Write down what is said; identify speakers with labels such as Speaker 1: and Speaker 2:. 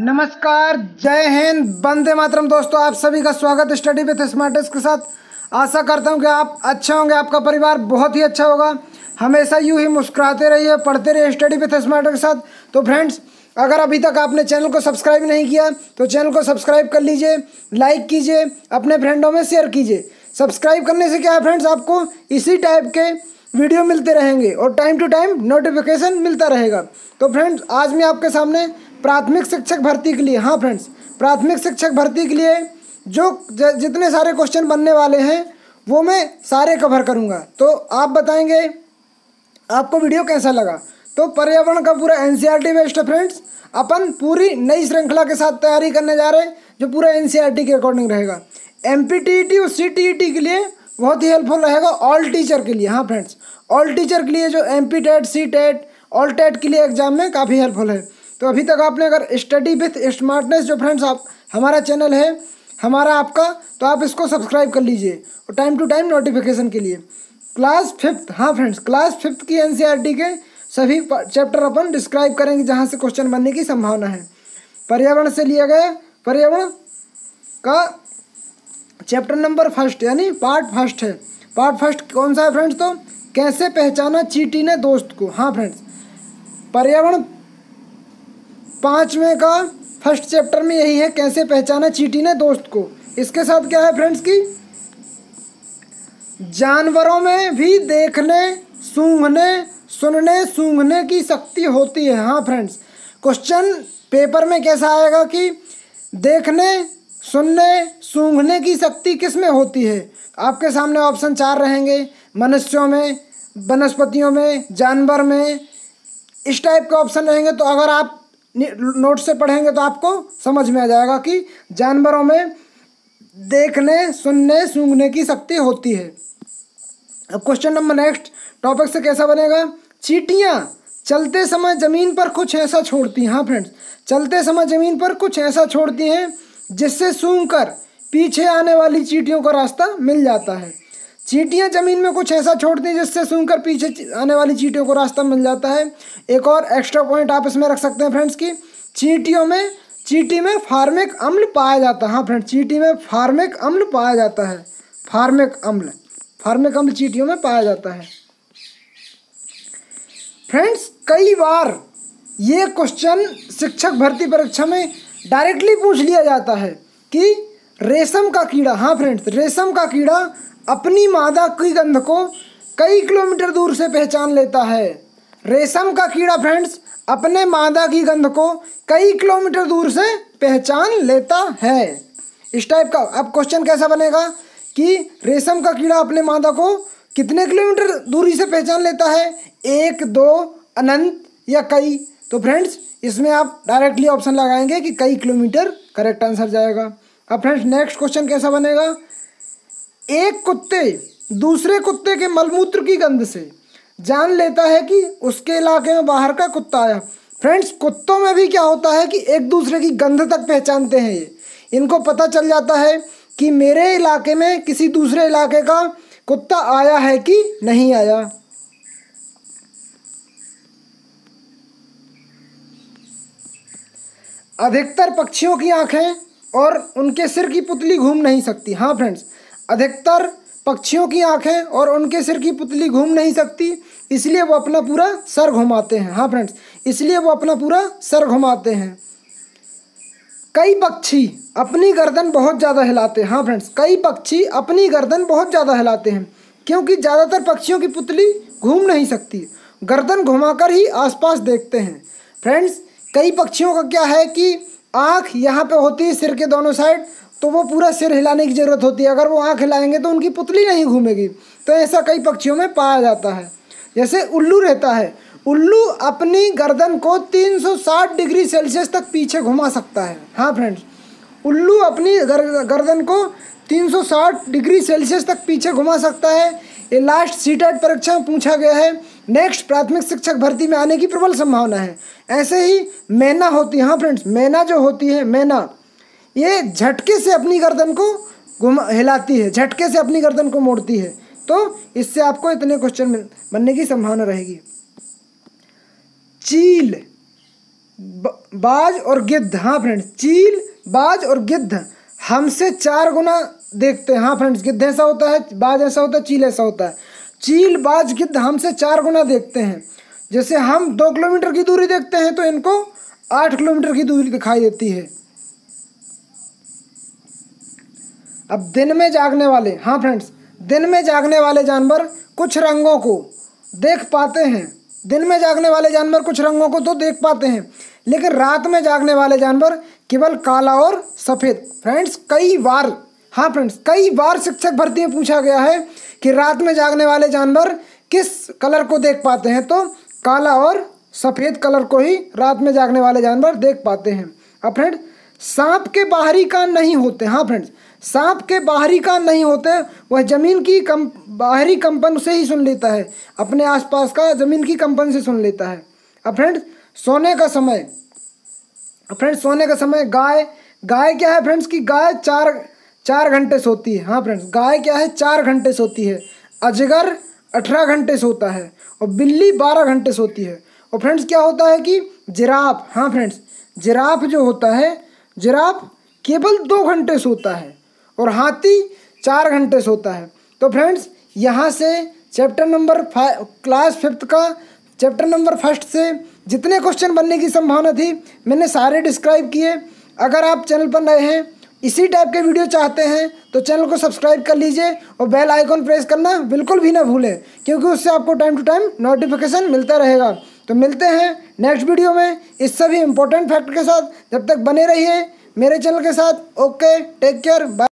Speaker 1: नमस्कार जय हिंद बंदे मातरम दोस्तों आप सभी का स्वागत स्टडी विथ स्मार्टिस के साथ आशा करता हूँ कि आप अच्छे होंगे आपका परिवार बहुत ही अच्छा होगा हमेशा यूं ही मुस्कुराते रहिए पढ़ते रहिए स्टडी विथ स्मार्ट के साथ तो फ्रेंड्स अगर अभी तक आपने चैनल को सब्सक्राइब नहीं किया तो चैनल को सब्सक्राइब कर लीजिए लाइक कीजिए अपने फ्रेंडों में शेयर कीजिए सब्सक्राइब करने से क्या है फ्रेंड्स आपको इसी टाइप के वीडियो मिलते रहेंगे और टाइम टू टाइम नोटिफिकेशन मिलता रहेगा तो फ्रेंड्स आज मैं आपके सामने प्राथमिक शिक्षक भर्ती के लिए हाँ फ्रेंड्स प्राथमिक शिक्षक भर्ती के लिए जो जितने सारे क्वेश्चन बनने वाले हैं वो मैं सारे कवर करूँगा तो आप बताएंगे आपको वीडियो कैसा लगा तो पर्यावरण का पूरा एन सी बेस्ड है फ्रेंड्स अपन पूरी नई श्रृंखला के साथ तैयारी करने जा रहे हैं जो पूरा एन e के अकॉर्डिंग रहेगा एम e और सी e के लिए बहुत ही हेल्पफुल रहेगा ऑल टीचर के लिए हाँ फ्रेंड्स ऑल टीचर के लिए जो M P TET C TET all TET के लिए एग्जाम में काफ़ी हेल्पफुल है तो अभी तक आपने अगर स्टडी विथ स्मार्टनेस जो फ्रेंड्स आप हमारा चैनल है हमारा आपका तो आप इसको सब्सक्राइब कर लीजिए और टाइम टू टाइम नोटिफिकेशन के लिए क्लास फिफ्थ हाँ फ्रेंड्स क्लास फिफ्थ की एन e के सभी चैप्टर अपन डिस्क्राइब करेंगे जहाँ से क्वेश्चन बनने की संभावना है पर्यावरण से लिया गया पर्यावरण का चैप्टर नंबर फर्स्ट यानी पार्ट फर्स्ट है पार्ट फर्स्ट कौन सा है फ्रेंड्स तो कैसे पहचाना चीटी ने दोस्त को हाँ फ्रेंड्स पर्यावरण पाँचवें का फर्स्ट चैप्टर में यही है कैसे पहचाना चीटी ने दोस्त को इसके साथ क्या है फ्रेंड्स की जानवरों में भी देखने सूंघने सुनने सूंघने की शक्ति होती है हाँ फ्रेंड्स क्वेश्चन पेपर में कैसा आएगा कि देखने सुनने सूंघने की शक्ति किस में होती है आपके सामने ऑप्शन चार रहेंगे मनुष्यों में वनस्पतियों में जानवर में इस टाइप के ऑप्शन रहेंगे तो अगर आप नोट से पढ़ेंगे तो आपको समझ में आ जाएगा कि जानवरों में देखने सुनने सूंघने की शक्ति होती है अब क्वेश्चन नंबर नेक्स्ट टॉपिक से कैसा बनेगा चीटियाँ चलते समय ज़मीन पर कुछ ऐसा छोड़ती हैं हाँ फ्रेंड्स चलते समय ज़मीन पर कुछ ऐसा छोड़ती हैं जिससे सूंघ कर पीछे आने वाली चीटियों का रास्ता मिल जाता है चीटियाँ ज़मीन में कुछ ऐसा छोड़ती हैं जिससे सुनकर पीछे आने वाली चीटियों को रास्ता मिल जाता है एक और एक्स्ट्रा पॉइंट आप इसमें रख सकते हैं फ्रेंड्स की चीटियों में चीटी में फार्मिक अम्ल पाया जाता है हाँ फ्रेंड चीटी में फार्मिक अम्ल पाया जाता है फार्मिक अम्ल फार्मिक अम्ल चीटियों में पाया जाता है फ्रेंड्स कई बार ये क्वेश्चन शिक्षक भर्ती परीक्षा में डायरेक्टली पूछ लिया जाता है कि रेशम का कीड़ा हाँ फ्रेंड्स रेशम का कीड़ा अपनी मादा की गंध को कई किलोमीटर दूर से पहचान लेता है रेशम का कीड़ा फ्रेंड्स अपने मादा की गंध को कई किलोमीटर दूर से पहचान लेता है इस टाइप का अब क्वेश्चन कैसा बनेगा कि रेशम का कीड़ा अपने मादा को कितने किलोमीटर दूरी से पहचान लेता है एक दो अनंत या कई तो फ्रेंड्स इसमें आप डायरेक्टली ऑप्शन लगाएंगे कि कई किलोमीटर करेक्ट आंसर जाएगा अब फ्रेंड्स नेक्स्ट क्वेश्चन कैसा बनेगा एक कुत्ते दूसरे कुत्ते के मलमूत्र की गंध से जान लेता है कि उसके इलाके में बाहर का कुत्ता आया फ्रेंड्स कुत्तों में भी क्या होता है कि एक दूसरे की गंध तक पहचानते हैं ये इनको पता चल जाता है कि मेरे इलाके में किसी दूसरे इलाके का कुत्ता आया है कि नहीं आया अधिकतर पक्षियों की आंखें और उनके सिर की पुतली घूम नहीं सकती हाँ फ्रेंड्स अधिकतर पक्षियों की आंखें और उनके सिर की पुतली घूम नहीं सकती इसलिए वो अपना पूरा सर घुमाते हैं हाँ फ्रेंड्स इसलिए वो अपना पूरा सर घुमाते हैं कई पक्षी अपनी गर्दन बहुत ज़्यादा हिलाते हैं हाँ फ्रेंड्स कई पक्षी अपनी गर्दन बहुत ज़्यादा हिलाते हैं क्योंकि ज़्यादातर पक्षियों की पुतली घूम नहीं सकती गर्दन घुमाकर ही आसपास देखते हैं फ्रेंड्स कई पक्षियों का क्या है कि आँख यहाँ पे होती है सिर के दोनों साइड तो वो पूरा सिर हिलाने की ज़रूरत होती है अगर वो आँख हिलाएंगे तो उनकी पुतली नहीं घूमेगी तो ऐसा कई पक्षियों में पाया जाता है जैसे उल्लू रहता है उल्लू अपनी गर्दन को 360 डिग्री सेल्सियस तक पीछे घुमा सकता है हाँ फ्रेंड्स उल्लू अपनी गर्दन को 360 डिग्री सेल्सियस तक पीछे घुमा सकता है ये लास्ट सीटेट e परीक्षा में पूछा गया है नेक्स्ट प्राथमिक शिक्षक भर्ती में आने की प्रबल संभावना है ऐसे ही मैना होती है हाँ फ्रेंड्स मैना जो होती है मैना ये झटके से अपनी गर्दन को घुमा हिलाती है झटके से अपनी गर्दन को मोड़ती है तो इससे आपको इतने क्वेश्चन बनने की संभावना रहेगी चील बाज और गिद्ध हाँ फ्रेंड्स चील बाज और गिद्ध हमसे चार गुना देखते हैं हाँ फ्रेंड्स गिद्ध ऐसा होता है बाज ऐसा होता है चील ऐसा होता है चील बाज गिद्ध हमसे चार गुना देखते हैं जैसे हम दो किलोमीटर की दूरी देखते हैं तो इनको आठ किलोमीटर की दूरी दिखाई देती है अब दिन में जागने वाले हाँ फ्रेंड्स दिन में जागने वाले जानवर कुछ रंगों को देख पाते हैं दिन में जागने वाले जानवर कुछ रंगों को तो देख पाते हैं लेकिन रात में जागने वाले जानवर केवल काला और सफ़ेद फ्रेंड्स कई बार हाँ फ्रेंड्स कई बार शिक्षक भर्ती में पूछा गया है कि रात में जागने वाले जानवर किस कलर को देख पाते हैं तो काला और सफ़ेद कलर को ही रात में जागने वाले जानवर देख पाते हैं अब फ्रेंड सांप के बाहरी कान नहीं होते हाँ फ्रेंड्स सांप के बाहरी कान नहीं होते वह ज़मीन की कम बाहरी कंपन से ही सुन लेता है अपने आसपास का ज़मीन की कंपन से सुन लेता है अब फ्रेंड्स सोने का समय अब फ्रेंड्स सोने का समय गाय गाय क्या है फ्रेंड्स कि गाय चार चार घंटे सोती है हाँ फ्रेंड्स गाय क्या है चार घंटे सोती है अजगर अठारह घंटे सोता है और बिल्ली बारह घंटे सोती है और फ्रेंड्स क्या होता है कि जिराफ हाँ फ्रेंड्स जिराफ जो होता है जिराफ केवल दो घंटे सोता है और हाथी चार घंटे सोता है तो फ्रेंड्स यहाँ से chapter number five class fifth का चैप्टर नंबर फर्स्ट से जितने क्वेश्चन बनने की संभावना थी मैंने सारे डिस्क्राइब किए अगर आप चैनल पर नए हैं इसी टाइप के वीडियो चाहते हैं तो चैनल को सब्सक्राइब कर लीजिए और बेल आइकॉन प्रेस करना बिल्कुल भी ना भूलें क्योंकि उससे आपको टाइम टू टाइम नोटिफिकेशन मिलता रहेगा तो मिलते हैं नेक्स्ट वीडियो में इस सभी इम्पोर्टेंट फैक्टर के साथ जब तक बने रहिए मेरे चैनल के साथ ओके टेक केयर बाय